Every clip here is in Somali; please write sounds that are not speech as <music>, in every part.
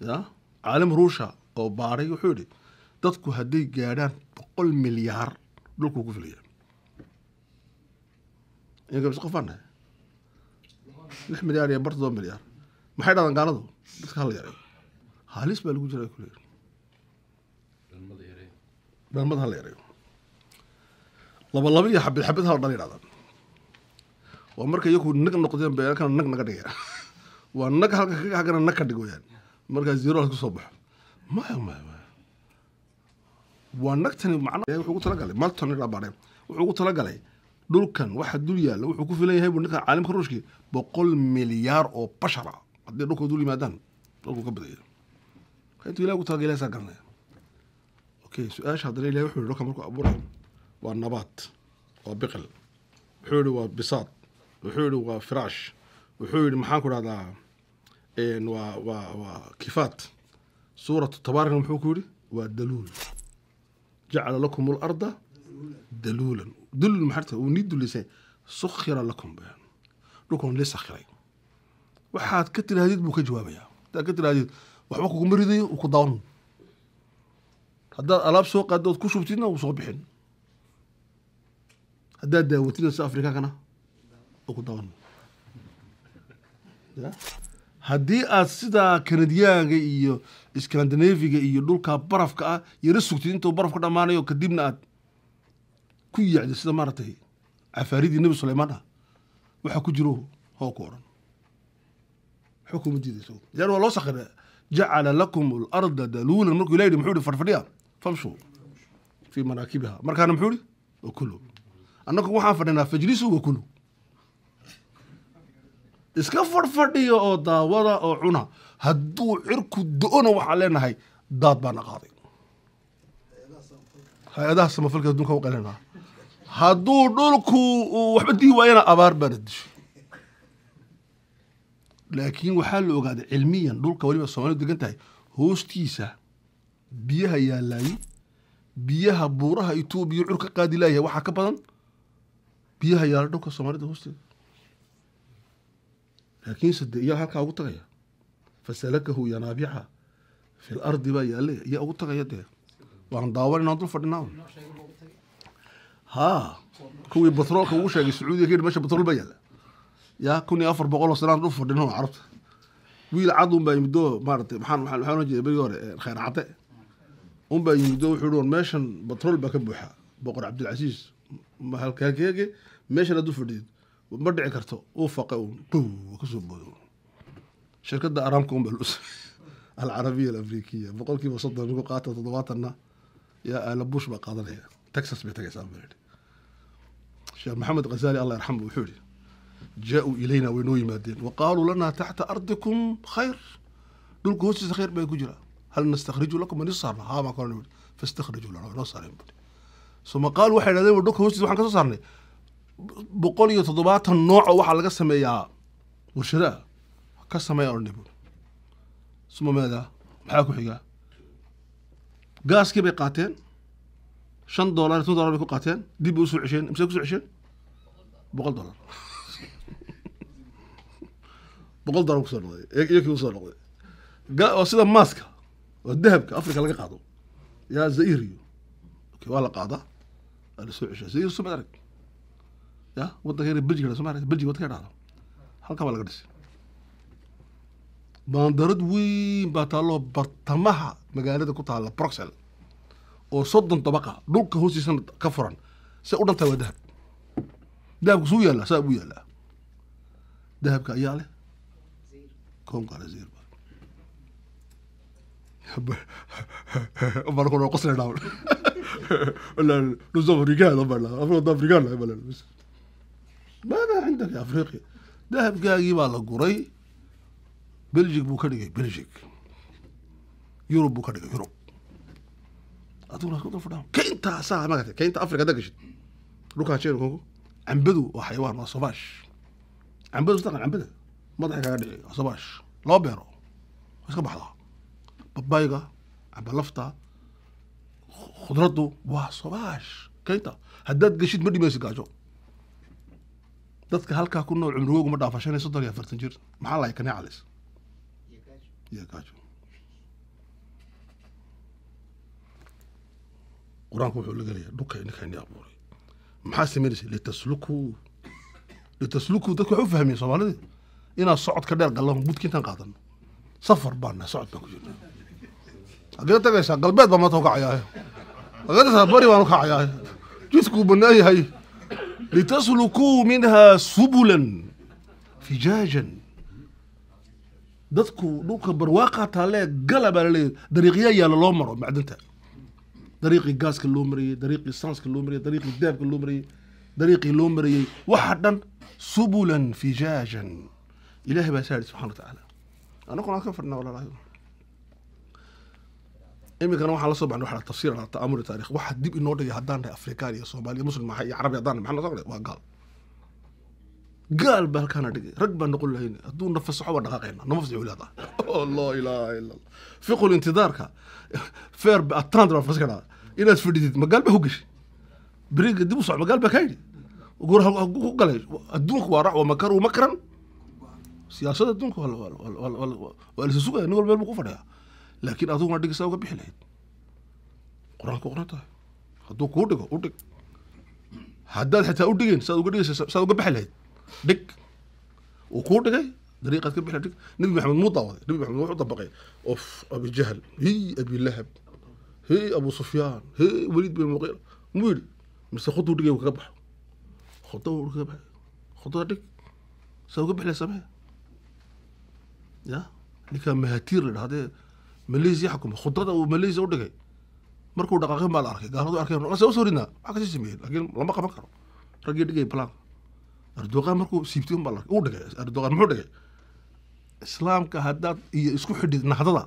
ya caalim ruusha oo baaray wuxuu yihi dadku hadday gaadhaan boqol milyaar dhulkuu ku filaya s lix milyaar iyo bar todoba milyaar maxay dhahdaan gaaladu dadka hala yaray halis baa lagu jira kule dhalmada hala yareeyo laba xabid xabid hala dhalay dhahdaan waa marka iyaku nag noqdeen bay kana nag naga dhigeen <laughs> waa nag halka kaga haggana nag ka dhig wayaan markaa zeroa kasoo baxo maya maya maya waa nagtani macna wuxuu ugu talagalay malton dhabaareen wuxuu ugu talagalay dhulkan waxa dul yaalla wuxuu ku filan yahay buu ninka caalimka ruushkii boqol milyaar oo bashar ah haddii dhulka dul yimaadaan dhulku ka badaya intuu ilah ugu talagal saa garanaya okay su-aasha haddana ilahi wuxuu yihi dhulka markuu abuurayo waa nabaad waa biqil wuxuu yihi waa bisaad wuxuu yihi waa firaash wuxuu yihi maxaan ku dhahdaa waa waa waa kifaat suuratu tabaarikna muxuu ku yidhi waa daluul jacala lakum alarda daluulan dulul maxaa uu nii dulisay sukhira lakum dhulkan lee sakhiray waxaad ka tirahdid buu ka jawaabaya haddaad ka tirahdid waxba kuguma ridayo uu ku daawan haddaad alaab soo qaadda ku shubtidna uu soo bixin haddaad daawatidna si afrikaankana uu ku daawan haddii aad sidaa kanadiyaaga iyo iskandinafiga iyo dhulka barafka ah yara sugtid intuu barafka dhammaanayo kadibna aad ku yaacdi sida maaragtay cafaaridii nebi sulaymaan ah waxaa ku jiro hoku ku odhan waa loo sakira jacala lakum alarda daluulan markuu ilah yidhi muxuu ihi farfadhiya famshu fii manaakibiha markaana muxuu ihi wakulu annagu waxaan fadhinaa fajlisu wakulu iska fadhfadhiya oo daawada oo cuna hadduu cirku do-ona waxaa leenahay daad baana qaaday hay-adaha samafalka adduunka u qalinaa hadduu dhulku waxba dii waayana abaar baana disho laakiin waxaa la ogaaday cilmiyan dhulka weliba soomalidu degan tahay hoostiisa biyaha yaalaayi biyaha buuraha itoobiya cur ka qaadi laayahay waxaa ka badan biyaha yaala dhulka soomaalida hoosteeda laakiinse de halkaa ugu tagaya fasalakahu yanaabica fi ardi baa yaale iyaa ugu tagaya dee waan daawanayna dul fadhinaa haa kuwii batroolka ugu sheegay sacuudiya kayidhi meesha batrool baa yaala yaa kun iyo afar boqol oo sanaan dul fadhino carabta wiil cad un baa maaratay maxaan maxaan waxaan ojeeda berigii hore khayr cadde un baa wuxuu yihi meeshan batrool baa ka buuxa boqor cabdilcasiis mahalkaagege meeshan aad u fadhidid ma dhici karto uu kasoo boodo shirkadda aramco unbaa <laughs> alcarabiya alafrikiya boqol kiiba soddon niku qaata toddobaatanna yaa aala bush baa qaadanaya texas bay tagaysaa baa yidhi sheekh maxamed khazali allah yarxamu wuxuu yidhi jaa-uu ilayna way noo yimaadeen wa qaaluu lanaa taxta ardikum khayr dhulka hoostiisa khayr baa ku jira hal nastakhriju lakum man isaarna haabaan kalona yidhi fastakhriju lana noo saareen budi suma qaaluu waxay idhahdeen dhulka hoostiisa waxaan kasoo saarnay boqol iyo toddobaatan nooc waxaa laga sameeyaa warshadaha ka sameeya odhanib suma maadaa maxaa ku xigaa gaaskii bay qaateen shan dollar tun dolar bay ku qaateen dib bay usoo cesheen imse kusoo cesheen boqol dollar <laughs> boqol dollar kusoo noqday iyo usoo noqday waa sida maaska oo dahabka africa laga qaado yaa zair iyo waa la qaadaa waa lasoo ceshaa zair soo arag ya wadanka belji belji wad ka dhado halkaa baa laga dhisay baandarad weyn baa taaloo bartamaha magaalada ku taala broxel oo soddon dabaqa dhulka hoostiisana ka furan se u dhantaha waa dahab dahabka suu yaallaa saa buu yaallaa dahabka ayaa leh konkaalazerbaqosleydhawn afrikaan cindaka afriqiya dahabkaagii baa la guray belgic buu ka dhigay belgic yurub buu ka dhigay yurub adiguna kaintaasaa maarata kainta africa haddaa gashid dhulkaa jeer kongo cambadu waa xayawaan waa sobaash cambadu taqan cambada madaxa kaga dhici waa sobaash loo beero waa iska baxdaa babayga cambalafta khudraddu waa sobaash kainta haddaad gashid ma dhimaysid gaajo dadka halkaa ku nool cumrigoogu ma dhaafa soddon iyo afartan jir maxaa lahay kanee calays iyo gaajo qur-aanku wuxuu la gelayaa dhulka ninkaa abuuray maxaa samaynaysa litaslukuu litaslukuu dadka waxay u fahmiyeen soomaalida socodka dheer gallan budka intaan qaadano safar baan nahay socod baan ku jirnaa agila tagaysaa galbeed baan maanta u kacayaa agila bari baan u kacayaa jidkuu bannaan yahay litasluku minhaa subulan fijaajan dadku dhulka barwaaqa taalee gala baa laleeyahy dariiqyaa yaala loo maro macdanta dariiqii gaaska loo marayey dariiqii sanska loo marayey dariiqii daabka loo marayey dariiqii loo marayey waxa dhan subulan fijaajan ilaahay baa saari subxana wa tacaala anaguna aan ka fadhinaa walaalahay iminkana waxaa lasoo baxna waxaa tafsir ala ta'amuri taarikh waxaa dib inoo dhigay haddaan nahay afrikaan iyo soomaaliya muslim iyo carabi haddaan maxaa noqon waa gaal gaal baa halkaana dhigay rag baan noqon lahayna hadduu nafasaxo waa dhaqaaqayna nama fasaxu leedaha allah <laughs> oh, ilaaha illa allah fiqul intidaarka <laughs> feer atant baa fasikana inaad fadhidid magaal baa hogeshi beriga dib u soc magaal baa kaa yidhi ku galay adduunku waa rac wa makaru makran siyaasada adduunka waa la isu sugaya nin walba meel buu ku fadhiyaa laakiin adugunaa dhigisa uga bixi lahayd qoraalka qoran tahay hadduu kuu dhigo u dhig haddaad xitaa u dhigeyn saad uga dhigaysa saad uga bixi lahayd dhig uu kuu dhigay dariiqaad ka bixi dhig nabi maxamed muu daawaday nabi maxamed wuxuu dabaqay of abi jahl hi abi lahab abu sufyaan hi weliid bin muqiira muu yidhi mise khuduu dhigay kaga baxo khuda kaga baxay khudada dhig saa uga bixi lahayd samee ya ninkaa mahaatiir la dhahdee malesia xukuma khudrada uu malesia u dhigay markuu dhaqaaqin baa la arkay gaaladu arkeen se usoo ridnaa waxa kasii sameeyey laakiin lama qaban karo raggii dhigay balaan erdogan markuu siibtay baa la arkay uu dhigay erdogan muxuu dhigay islaamka haddaad iyo isku xidhid nahdada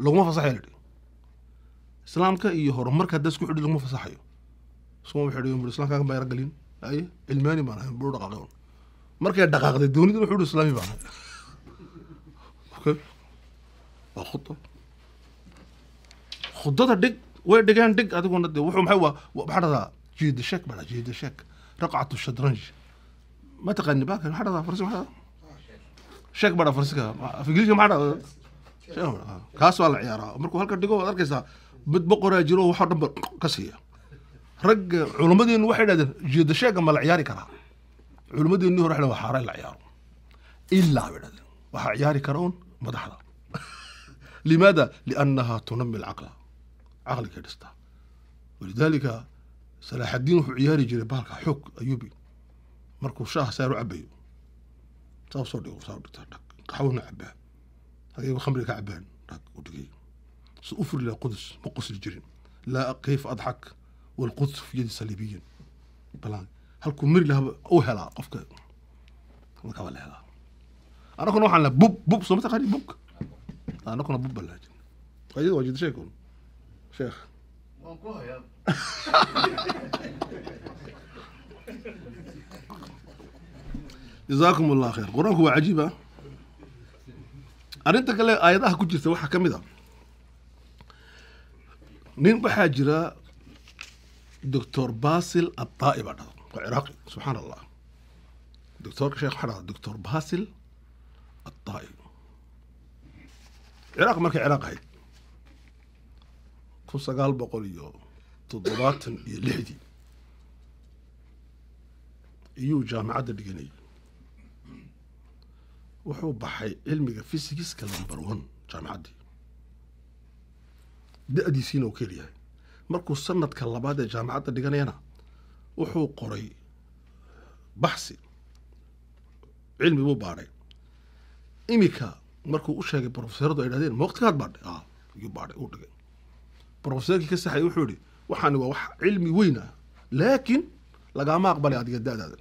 laguma fasaxayo la dhihi islaamka iyo horumarka haddaad isku xidhid laguma fasaxayo isuma wuxuu dhihi islamkaan baa yaragelin aye cilmaani baan ahay buu dhaqaaqay un markay dhaqaaqday doonidin wuxuu islaami baan ahay <laughs> okay waa khuda khudada dhig way dhigeen dhig adiguna de wuxuu maxay waxaa dhadaa jiida sheek baa jiida sheek raqcatu shadranj ma taqaani baaka waxaa dhadaa farsi waxaa sheek baa farsiga ingiliiska maxaa dhadaa kaas waa la ciyaaraa markuu halka dhigo waad arkaysaa mid boqoraa jiro waxaa dhan ba ka siiya ragga culimmadeenu waxay dhahdeen jiida sheega ma la ciyaari karaa culimmadeenu hore waa xaaraan la ciyaaro ilaa bay dhahdeen waxaa ciyaari kara madaxda limaada liannaha tunami alcaqla caqligay dhistaa walidaalika salaaxadiin wuxuu ciyaari jiray bahalka xoog ayubi markuu shaaha saaru cabayo saasoo dhig saa dhigtaa dhag qaxwona cabaa hadeeba khamriga ka cabaan dhag u dhigay su u furi laha ma qosli jirin laa kayfa adxak walquds fi yadi saliibiyin halkuu mari lahaba u helaa qofka markaa la helaa anakuna waxaan laha bub bub soo mataqaani bubka anakuna bub baan lahaa jirna waa waa jidashay kun Zeg. Man, klaar, ja. jazaakum allah khayr qur-aanku waa cajiiba ah. arrinta kale aayadaha ku jirta waxaa ka mid a ah. nin waxaa jira doctor basil addaa'i baa dhada waa ciraaqi subxaan allah doctorka sheekh waxaa dhada doctor basil addaa'i ciraaq markay ciraaq ahayd kun sagaal boqol iyo toddobaatan iyo lixdii iyuu jaamacadda dhiganayay wuxuu baxay cilmiga physiciska lumber one jaamacaddii da-diisiina uu yahay markuu sanadka labaad ee jaamacadda dhiganayana wuxuu qoray baxsi cilmi buu baadhay iminka markuu u sheegay brofeseradu ay dhahdeen ma waqtigaad ah, baadhay baadhay uu dhigay brofesorkii ka saxay wuxuu yihi waxaani waa wax cilmi weyn ah laakiin lagaama aqbalay adiga da-daada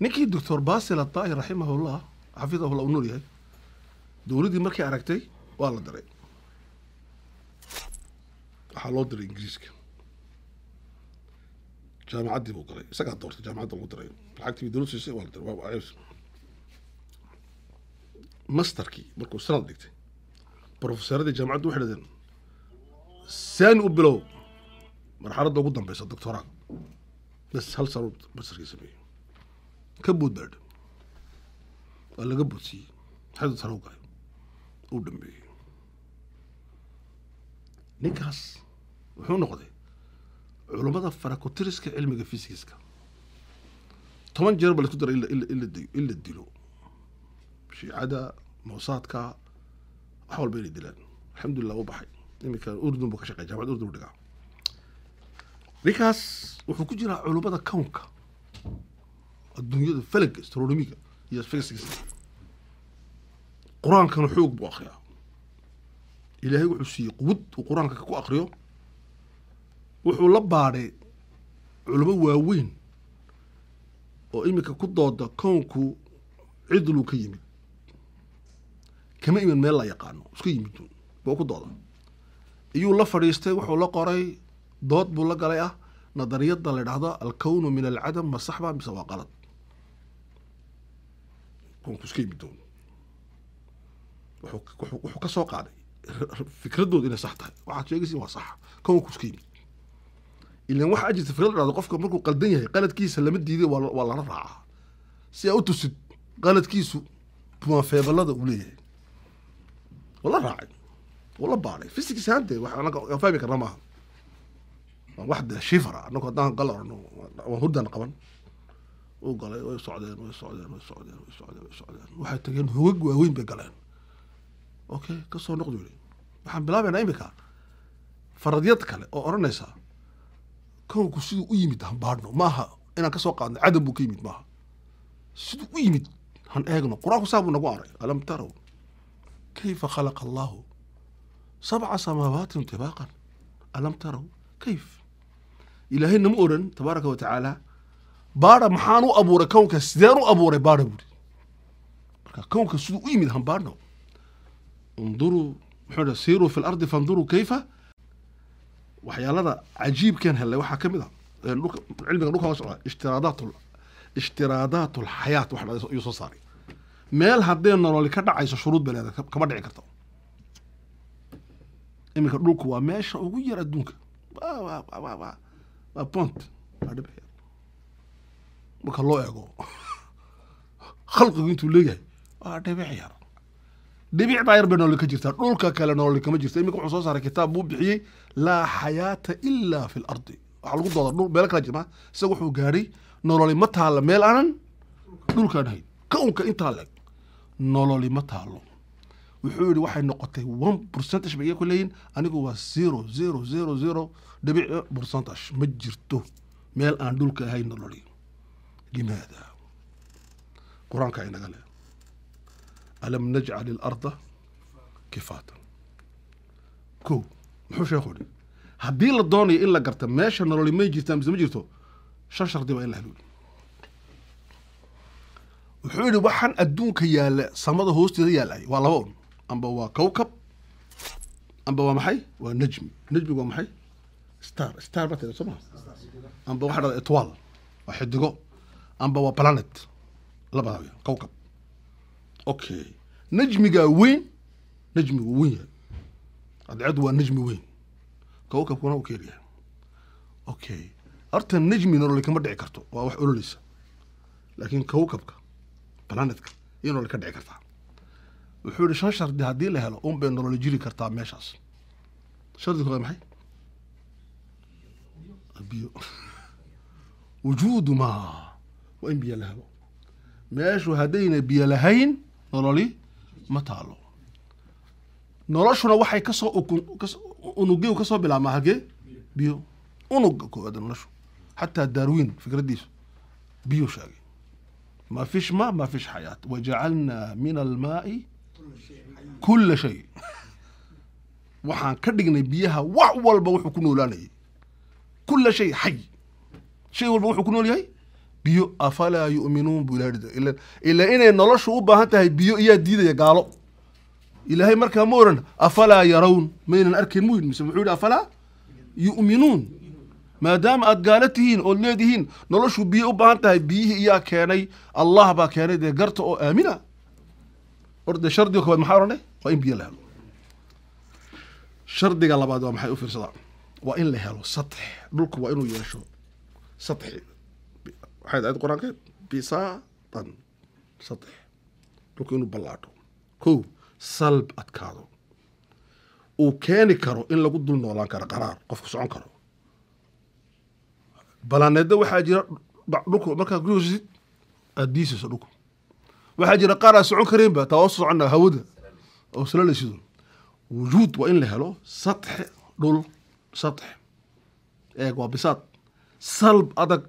ninkii doctor basil adai raximahullah xafidahullah u nool yahay dowladdii markay aragtay waa la diray waxaa loo diray ingiriiska jaamacaddii buu galay isagaa doortay jaamacadda lagu diray lacagtii dowlad siisay waa la diray waa ceebs masterkii markuu sanad dhigtay brofesoradii jaamacaddu waxay dhadeen saani u bilow marxaladda ugu dambeysa doctoraaga bes hal sano basarkii sameeyey ka buud baadha waa laga buudsiiyey xadad sano galay uu dhameeyey ninkaas wuxuu noqday culummada farakutiriska cilmiga fisikiska toban jeer ba laisku dara in la dilo shiicada mawsaadka wax walba inay dilaan alxamdulillah u baxay imika urdun buu ka shaqeya jamacad urdun u dhigaa ninkaas wuxuu ku jiraa culummada kownka adduunyada falaga astronomiga iyo spacesa qur-aankana xoog buu akriyaa ilaahay wuxuu siiyey quwad uu qur-aanka ku akriyo wuxuu la baadhay culumo waaweyn oo iminka ku dooda kownku cidluu ka yimid kama iman meel la yaqaano iska yimid boo ku dooda iyuu la fadhiistay wuxuu la qoray dood buu la galay ah nadariyada la idhaahdo alkownu min alcadam ma saxba mise waa qalad wuxuu kasoo qaaday fikradood inay sax tahay waxaad sheegaysa in waa sax kownkuska yimid ilan waxaa jirta fikrad dhahdo qofka markuu qaldan yahay qaladkiisa lama diiday waa lala raaca si aa u tusid qaladkiisu buma uu leeyahay waa la raacay la baaray physics hante waan fahmi karna maaha waa wax de shifra anaku haddaan gal orno waan hurdaan qaban u galay way socdeen way socdeen way socdeen way socdeen way socdeen waxay tageen hogag waaweyn bay galeen okay kasoo noqdu yiri waxaan bilaabaynaa imika faradyad kale oo odhanaysa kownku siduu u yimid han baadhno maaha inaan kasoo qaadno cadam buu ka yimid maaha siduu u yimid han eegno qur-aanku saa buu nagu aray alam tarow kayfa khalaqa allahu sabca samaawaati tibaaqan alam tarow kayf ilaahayna ma odhan tabaaraka wa tacaala baadha maxaan u abuuray kownka sideen u abuuray baadha buuri marka kownka siduu u yimid hambaadhno unduruu muxuu siiruu fi lardi fanduruu kayfa waxyaalada cajiibkan hellay waxaa ka mid a cilmiga dhulka hoos socda ishtiraadaat ishtiraadaat alxayaat wax ayuu soo saaray meel haddee nololi ka dhacayso shuruud baleeda dhici karto iminka dhulku waa meesha ugu yar adduunka waa bont marka loo eego <laughs> khalqigu intuu leeyahay waa dhibic yar dhibic baa yar bay nooli ka jirtaa dhulka kale nooli kama jirta iminka wuxuu soo saaray kitaab buu bixiyey laa xayaata ilaa fi lardi waxaa lagu dooda dhul meelo kala jirmaa isaga wuxuu gaadhay nololi ma taalla meel aanan dhulkaan ahayn ka unka intaa leg nololi ma taallo wuxuu yihi waxay noqotay one percentage bay iyaku leeyihin anigu waa zero zero zero zero dhibici percentage ma jirto meel aan dhulka ahayn nololi limaada qur-aanka inaga leh alam najcal ilarda kifaatan ko muxuu sheekhu hi haddii la doonayo in la garto meesha nololi may jirtaa mise ma jirto shan shardi baa in la hanuuli wuxuu yidhi waxaan adduunka yaalla samada hoosteeda yaalay waa laba un amba waa kowkab amba waa maxay waa nejmi nejmigu waa maxay star star baa tida soo maa amba waxaa dhada etwal waa xidigo amba waa planet labadawy kowkab okay nejmigaa weyn nejmigu weyn yahay cadceedu waa nejmi weyn kowkabkuna uu ka okay horta nejmi nololi kama dhici karto waa wax ololeysa laakiin kowkabka planetka iyo nololi ka dhici kartaa wuxuu ihi shan shardi haddii la helo unbay nololo jiri kartaa meeshaas shardi waa maxay biyo wujuudu maa waa in biyo la helo meeshu haddayna biyo lahayn nololi ma taalo noloshuna waxay kasoo unugyau kasoo bilaabmaa hagee biyo unuga koowaad noloshu xataa darwin fikraddiisu biyuu sheegay ma fish ma ma fish xayaat wajacalnaa min almaai kulla shay waxaan ka dhignay biyaha wax walba wuxuu ku noolaanayay kulla shay xay shay walba wuxuu ku nool yahay biyo afalaa yu'minuun buu ilaha ilaa inay noloshu u baahan tahay biyo iyaa diidaya gaalo ilaahay markaa ma oran afalaa yarown maynan arkayn muyin mise wuxuu yihi afalaa yu'minuun maadaama aad gaalo tihiin ood leedihiin noloshu biyo u baahan tahay biyihii iyaa keenay allah baa keenay dee garta oo aamina horda shardiga koobaad maxaa odhanay eh? waa in biyo la helo shardiga labaad waa maxay u waa in la helo satx dhulku waa inuu yeesho satxi waxayd aad qur-aankeed bisaatan satx dhulku inuu ballaadho kow salb adkaado uu keeni karo in lagu dul noolaan karo qaraar qofku socon karo balaaneedda waxaa jira dhulku markaa gusid aad diisayso dhulku waxaa jira qaar aan socon karaynba taa waa socona hawada oo salalasido wujuud waa in la helo satx dhul satx eeg waa bisaad salb adag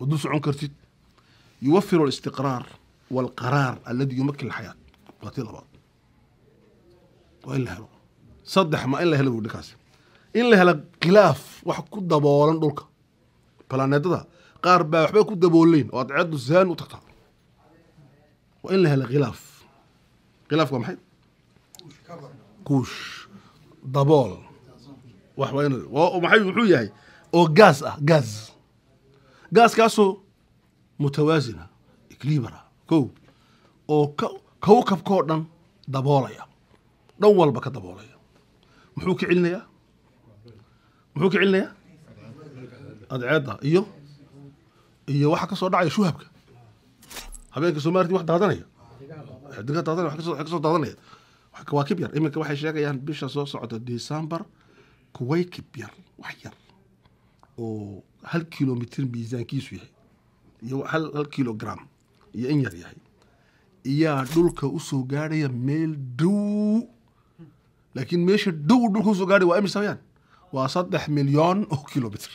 oo socon kartid yuwafiru alistiqraar waalqaraar alladi yumakin alxayaat waa tii labaad waa in la helo saddex ma in la helo wudhikaasi in la helo khilaaf wax ku daboolan dhulka balaaneedada qaar baa waxbay ku dabooleen oo aad zaan u tagtaa waa in la hela khilaaf khilaafka waa maxay kuush dabool wax waa in maxay muxuu yahay oo gaas ah gaas gaaskaasoo mutawaasinah ikliibarah kow oo ka kowkabkoo dhan daboolaya dhan walba ka daboolaya muxuu ka celinayaa muxuu ka celinayaa adceedda iyo iyo waxa ka soo dhacaya shuhabka habeenka somalia wax daadanaya kasoo daadanaya kawaakib yar iminka waxay sheegayaan bisha soo socota december kuwaykib yar wax yar oo hal kilomitr miisaankiisu yahay iyo hal kilogram iyo in yar yahay iyaa dhulka usoo gaadhaya meel dhow laakiin meesha dhow dhulka usoo gaadhaya waa imisa wayaan waa saddex milyan oo kilomitr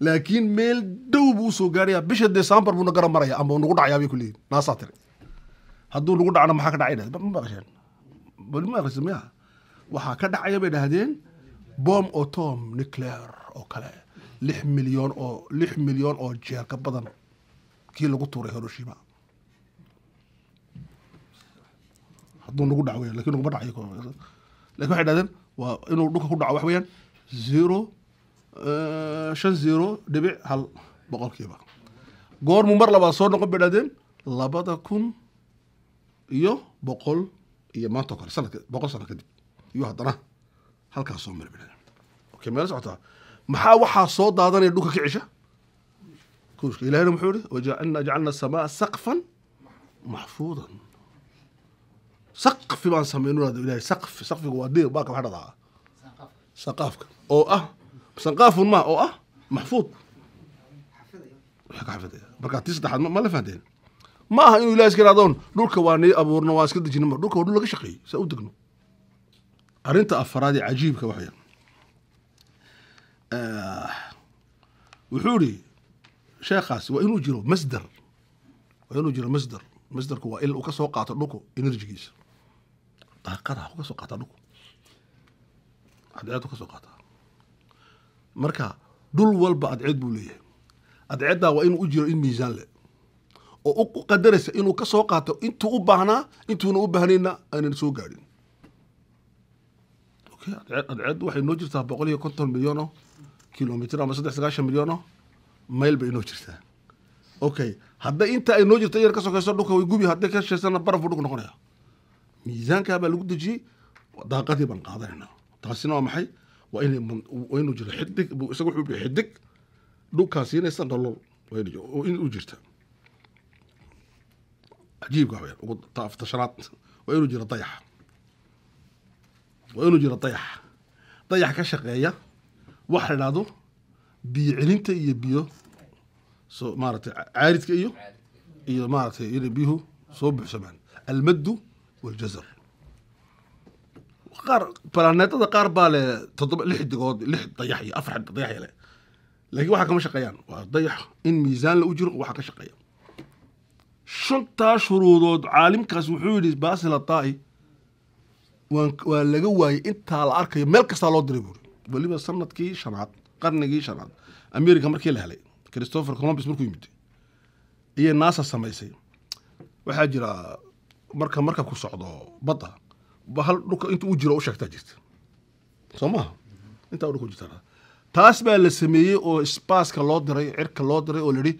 laakiin meel dhow buu soo gaaraya bisha desembar buuna gara maraya ama nagu dhacayaa bay kuleeyihin naasaa tiri hadduu nagu dhacna maxaa ka dhacay dhaheen bal ma akhrisid miya waxaa ka dhacaya bay dhahdeen bom otom nuclear oo kale lix milyan oo lix milyan oo jeer ka badan kii lagu tuuray hiroshima hadduu nagu dhaco weyan lakin naguma dhacayo lakin waxay dhahdeen waa inuu dhulka ku dhaco wax weeyaan zero shan zero dhibic hal boqolkiiba goormu mar labaad soo noqon bay dhahdeen labada kun iyo boqol iyo maanto kale sanadka boqol sano kadib iyo haddana halkaas soo mari bidhadeen okay meela socotaa maxaa waxaa soo daadanaya dhulka ka cisha kuushka ilahina muxuu yihi wajacalna jacalna samaa saqfan maxfuudan saqfi baan samaynu ilahay saqfi saqfigu waa diir baalka waxa dhadhaa saqaafka oo ah sanqaafun ma oo ah maxfuud kaxafidaya markaa tii saddexaad ma la fahdeen ma aha inuu ilahi iska ihahdoon dhulka waa nii abuurno waa iska dejina dhulka waa dhul laga shaqeeyey saa u degno arrinta afaraad ee cajiibka waxaya wuxuu iri sheekhaas waa inuu jiro masder waa inuu jiro masder masderku waa il uu ka qaato dhulku energigiisa daaqadaha kasoo qaata dhulku cadceed u ka marka dhul walba adceed buu leeyahay adceeddaa waa inuu u jiro in miisaan le oo u qadaraysa inuu ka soo qaato intuu u baahnaa intuuna u baahnayna aanan soo gaadhin adceed waxay noo jirtaa boqol iyo konton milyono kilomitr ama saddex sagaashan milyanoo mayl bay inoo jirtaa okay hadday inta ay noo jirta yar ka sokayso dhulka way gubi hadday ka sheesana baraf buu noqonaya miisaankaa baa lagu dejiyey daaqadii baan qaadanayna taasina waa maxay wainuu jiro xidig isaga wuxuu dhihi xidig dhulkaa siinaysa dhalol waa inuu jirta cajiibka wayaan ugu taafta shanaad waa inuu jiro dayax waa inuu jiro dayax dayax ka shaqeeya waxa la idhahdo biyo celinta iyo biyo so maaragtay caaridka iyo iyo maaragtay inay biyuhu soo buuxsamaan almaddu waljazar qaar balaaneetada qaar baa le toddoba lix digood lix dayax iyo afar dayax leh laakiin waxaa kama shaqeeyaan waa dayax in miisaan la u jiro waxaa ka shaqeeya shantaa shuruudood caalimkaas wuxuu yidhi basil waan waa laga waayey intaa la arkayo meel kastaa loo diray buuri weliba sanadkii shanaad qarnigii shanaad america markii la helay christopher columbus markuu yimid ayay naasa samaysay waxaa jira marka markabku socdo badda bahal dhulka inta u jiro u sheegtaa jirta soo maa intaa dhulka jirta taas baa la sameeyey oo spaska loo diray cirka loo diray oo layihi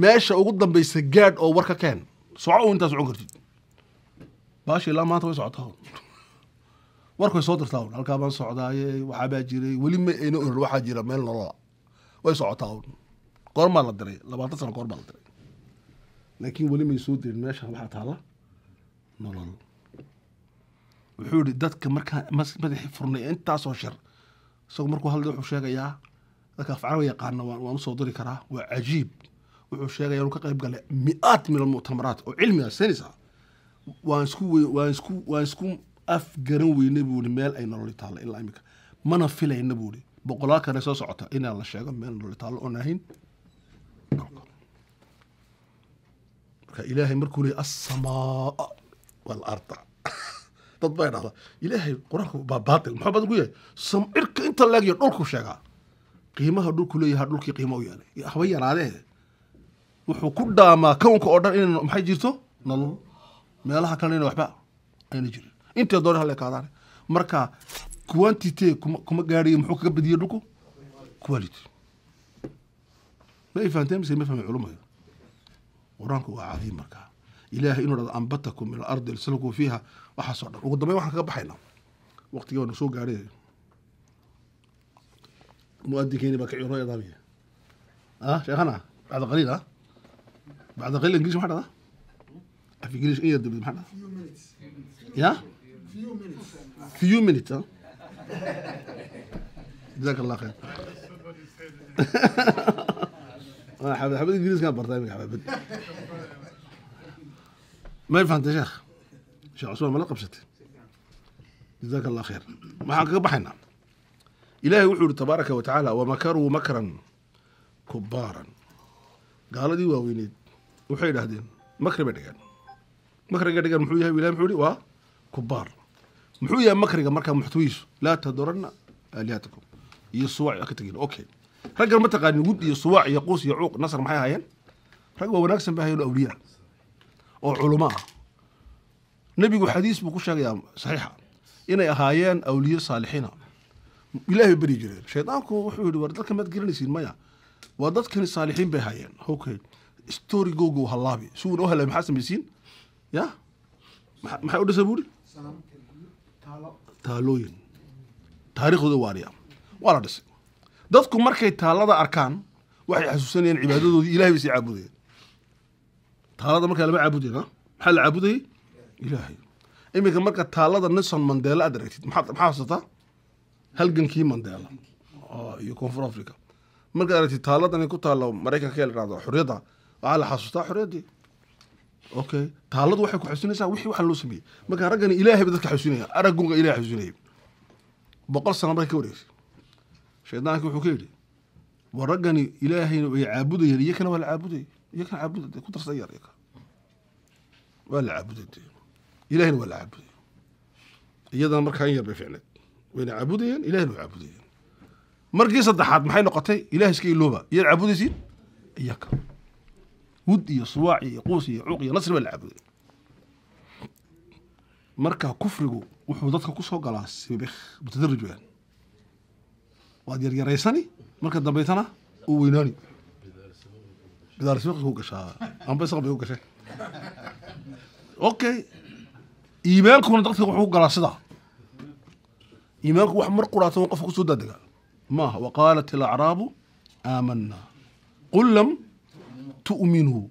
meesha ugu dambeysa gaadh oo warka keen soco intaa socon kartid baashi ilaa maanta way socotaa warka soo dirtaa halkaa baan socdaaye waxaabaa jiray weli ma ayna oran waxaa jira meel nolola way socotaa goormaa la diray labaatan sano goor baa la diray laakiin weli may soo dirin meesha waxaa taalla nolol wuxuu ihi dadka markaa madaxii furnay intaasoo shir isagu markuu hadlay wuxuu sheegayaa dadka afcaraba yaqaana waan usoo diri karaa waa cajiib wuxuu sheegaya inuu ka qayb galay mi-aad min almuctamaraat oo cilmi ah waan isku waan isku waan isku afgaran weyne buu ihi meel ay nololi taallo ilaa iminka mana filayna buu ihi boqolaal soo socota inaan la sheego meel nololi taallo oon ahayn marka ilaahay markuu leeyay assamaa waalarda dad baa dhahda ilaahay qur-aanku baa baatil muxuu badan ku yahay samcirka inta leegiyo dhulku sheegaa qiimaha dhulku leeyaha dhulkii qiima u yeelay haba yaraadee wuxuu ku dhaamaa kownka oo dhan in maxay jirto nolol meelaha kalena waxba ayna jirin intee doona halle kaadaan marka quantity kuma kuma gaadhayo muxuu kaga badiyey dhulku quality ma ay fahanteen mise ma fahmay culumayo qur-aanku waa cadiim markaa ilaahay inuu dhado ambatakum min alardi ilsalukum fiiha waxaasoo dhan ugu dambeyn waxaan kaga baxaynaa waqtigii waanu soo مؤدي بقى عيون رؤية ضامية اه شيخنا بعد قليل ها بعد قليل انجليزي محل في انجليش ايه يدب محل يا فيو مينيت ها جزاك الله خير حبيبي حبيبي انجليزي كان حبيبي ما فهمت يا شيخ shee cusmaan mala qabsatay jazaaka allah khayr maxaan kaga baxaynaa ilaahay wuxuu ihi tabaaraka wa wamakaruu makran kubaaran gaaladii waaweyneed waxay idhaahdeen makri bay dhigeen makriga dhigan muxuu yahay ilahay muxuu ihi waa kubaar muxuu yahay makriga markaa muxtawiisu laa taduranna aalihatakum iyo suwac ka tegin okay raggan ma taqaanin wud iyo suwac iyo quus iyo cuuq nasar maxay ahaayeen rag waa wanaagsan bay hayeen awliyaa oo culamaa nebigu xadiis buu ku sheegayaa saxiixa inay ahaayeen awliye saalixiina ilaahay bari jireen shaydaanku wuxuu yidhi war dalka maad garanaysiin maya waa dadkani saalixiin bay hayeen okay storygoogo hallaabi suun u helay maxaa samaysiin ya maxay u dhisa buuri taalooyin taariikhdooda waariya waa la dhisay dadku markay taalada arkaan waxay xasuusanayeen cibaadadoodii ilahay bay sii caabudayeen taalada markaa lama caabudeen maxaa la caabudayey ilaahay iminka marka taalada nelson mandela aad aragtid maxaad xasuusataa halgankii mandela iyo koonfur africa markaad aragtid taalladan ku taalla maraykanka la dhahdo waxaa la xasuustaa xurriyaddii okay taalladu waxay ku xusinaysaa wixii waxaa loo sameeyey marka raggani ilaahayba dadka xusinaya aragunga ilahay xusinayay boqol sano markay ka wareegsay shaydaanki wuxuu ka yidhi war raggani ilaahayna way caabudayeen iyakana waa la caabudayay iyakana caabuda ku darsa yar waa la caabuday ilahina waa la caabudaya iyadana markaa in yar bay ficneed wayna caabudayeen ilahina waa caabudayaan markii saddexaad maxay noqotay ilah iska ilooba iyaad caabudaysiin iyaka wud iyo suwaac iyo quus iyo cuuq iyo nasri baa la caabuday marka kufrigu wuxuu dadka kusoo galaa sibibikh mutadarij weyaan waad yaryaraysani marka dambaytana uu weynaani bidaal sibikh gashaa amba bay u gashay okay iimailkuna dadka wuxuu galaa sidaa iimailku wax mar quraadsan qofka kusoo dadegaa maaha wa qaalat alacraabu aamana qul lam tu'minuu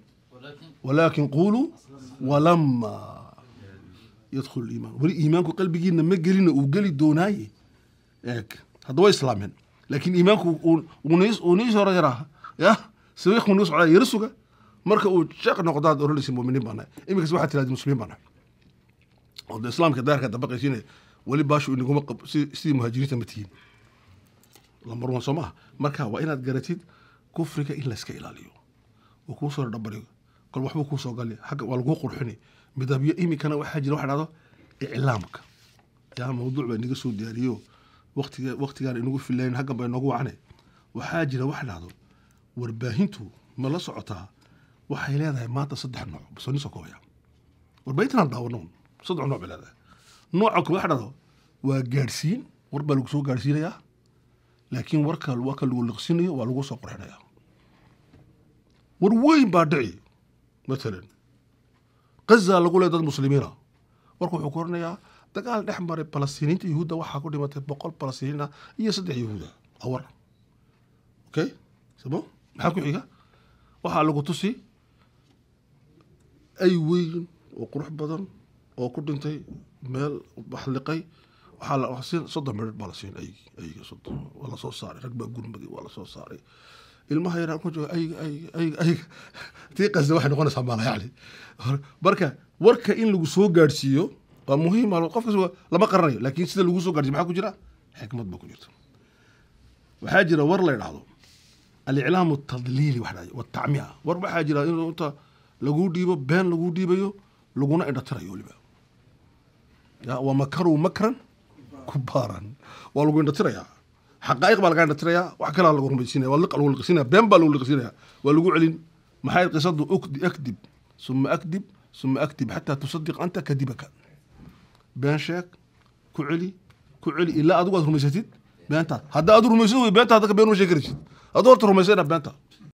walaakin quluu walama yadkhulu liimaan weli iimaanku qalbigiina ma gelina uu geli doonaaye eeg hadda way islaameen laakiin iimaanku uunii soo yaraa yah suga marka uu sheekh noqdaad oranaysa muminiin baa nahay iminkas waxaa tirahdii muslimiin baa oo de islaamka daarka dabaqaysiina weli baashu inaguma qab sidii muhaajiriinta ma tihiin soo maaha marka waa inaad garatid kufriga in layska ilaaliyo uu kuu soo dhadhabariyo kol waxbuu kuu soo gala xagga waa laguu qurxini midabyo iminkana waxaa jira waxa dhahdo iclaamka yaa mawduuc baa inaga soo diyaariyo waqtiga waqtigaan inagu filayn xaggan baa inoogu wacane waxaa jira waxa dhahdo warbaahintu ma la socotaa waxay leedahay maanta saddex nooc basoo nin koobaya warbaahintanaan daawanoon saddex nooc bay leedahay nooca koowaad waxaa waa gaadhsiin war baa lagu soo gaadhsiinayaa laakiin warka waka lagu liqsinayo waa lagu soo qorxinayaa war weyn baa dhici matalan kaza lagu leey dad muslimiina warka wuxuu ku oranayaa dagaal dhex maray falastiiniinta yahuudda waxaa ku dhimatay boqol falastiiniina iyo saddex yahuuda awar okay sabo maxaa ku xiga waxaa lagu tusi ay weyn oo qurux badan oo ku dhintay meel waxliqay soddon midhir baa lasiin waa lasoo saaray rag baa gurmagay waa lasoo saaray ilmaha yaraa ku jooga ayga ayga ayga ayga <laughs> tii qasda waxay noqonaysaa maalayacli marka warka in lagu soo gaadhsiiyo waa muhiim qof kasta lama qaranayo laakiin sida lagu soo gaadhsiyo maxaa ku jira xikmad baa ku jirta waxaa jira war la idhaahdo aliclaamu tadliili waxdha watacmiya war waxaa jira in inta laguu dhiibo been laguu dhiibayo laguna indhatirayo weliba wa makaruu makran kubaaran waa lagu indhatirayaa xaqaa'iq baa laga indhatirayaa wax kalaa lagu rumaysinaya waa liqa lagu liqsinaya been baa lagu liqsinaya waa lagu celin maxay qisadu ukdi akdib suma akdib suma akdib xataa tusadiq anta kadibaka been sheeg ku celi ku celi ilaa adigu aad rumaysatid beentaad hadda aad rumaysad wey beentaada ka been uma sheegi karaysid aduu horta rumaysayna beenta